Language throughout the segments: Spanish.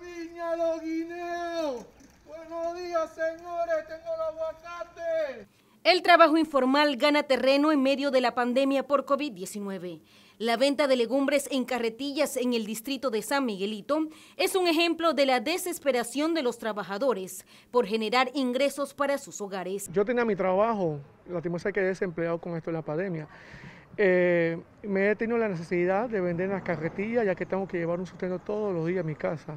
piña, Buenos días, señores, tengo el trabajo informal gana terreno en medio de la pandemia por COVID-19. La venta de legumbres en carretillas en el distrito de San Miguelito es un ejemplo de la desesperación de los trabajadores por generar ingresos para sus hogares. Yo tenía mi trabajo, la que que desempleado con esto de la pandemia. Eh, me he tenido la necesidad de vender las carretillas, ya que tengo que llevar un sustento todos los días a mi casa.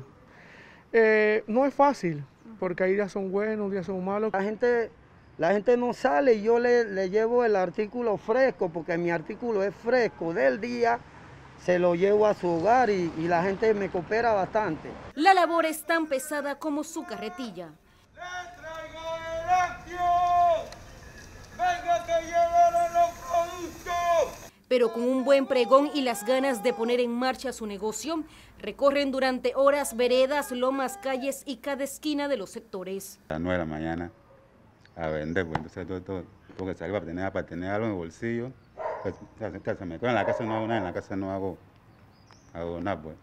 Eh, no es fácil, porque hay días son buenos, días son malos. La gente, la gente no sale y yo le, llevo el artículo fresco, porque mi artículo es fresco del día, se lo llevo a su hogar y, y la gente me coopera bastante. La labor es tan pesada como su carretilla. pero con un buen pregón y las ganas de poner en marcha su negocio, recorren durante horas veredas, lomas, calles y cada esquina de los sectores. A las 9 de la mañana a vender, pues entonces todo, todo, que salir para tener, para tener algo en el bolsillo. Pues, en la casa no hago nada, en la casa no hago, hago nada, pues.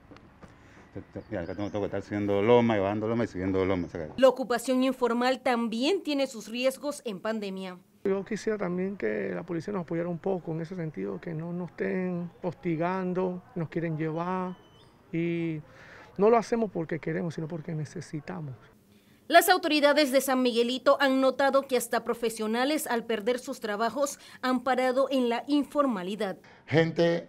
acá tengo, que estar subiendo loma, llevando loma y siguiendo loma. La ocupación informal también tiene sus riesgos en pandemia yo quisiera también que la policía nos apoyara un poco en ese sentido, que no nos estén hostigando, nos quieren llevar y no lo hacemos porque queremos, sino porque necesitamos. Las autoridades de San Miguelito han notado que hasta profesionales al perder sus trabajos han parado en la informalidad. Gente,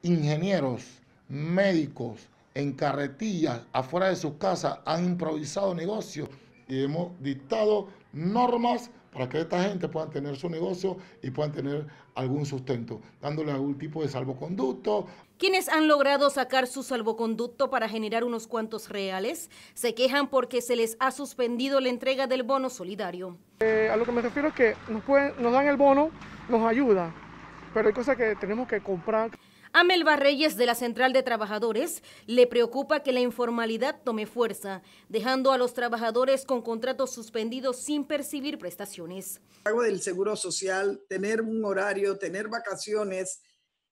ingenieros, médicos, en carretillas, afuera de sus casas, han improvisado negocios y hemos dictado normas para que esta gente pueda tener su negocio y puedan tener algún sustento, dándole algún tipo de salvoconducto. Quienes han logrado sacar su salvoconducto para generar unos cuantos reales se quejan porque se les ha suspendido la entrega del bono solidario. Eh, a lo que me refiero es que nos dan el bono, nos ayuda, pero hay cosas que tenemos que comprar. Amel Reyes de la Central de Trabajadores le preocupa que la informalidad tome fuerza, dejando a los trabajadores con contratos suspendidos sin percibir prestaciones. Pago del seguro social, tener un horario, tener vacaciones,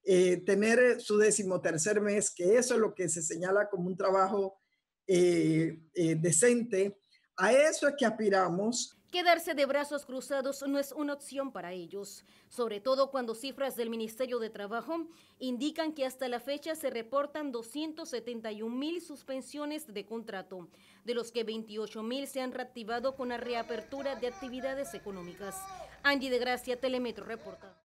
eh, tener su decimotercer mes, que eso es lo que se señala como un trabajo eh, eh, decente. A eso es que aspiramos. Quedarse de brazos cruzados no es una opción para ellos, sobre todo cuando cifras del Ministerio de Trabajo indican que hasta la fecha se reportan 271 mil suspensiones de contrato, de los que 28 mil se han reactivado con la reapertura de actividades económicas. Angie de Gracia, Telemetro reporta.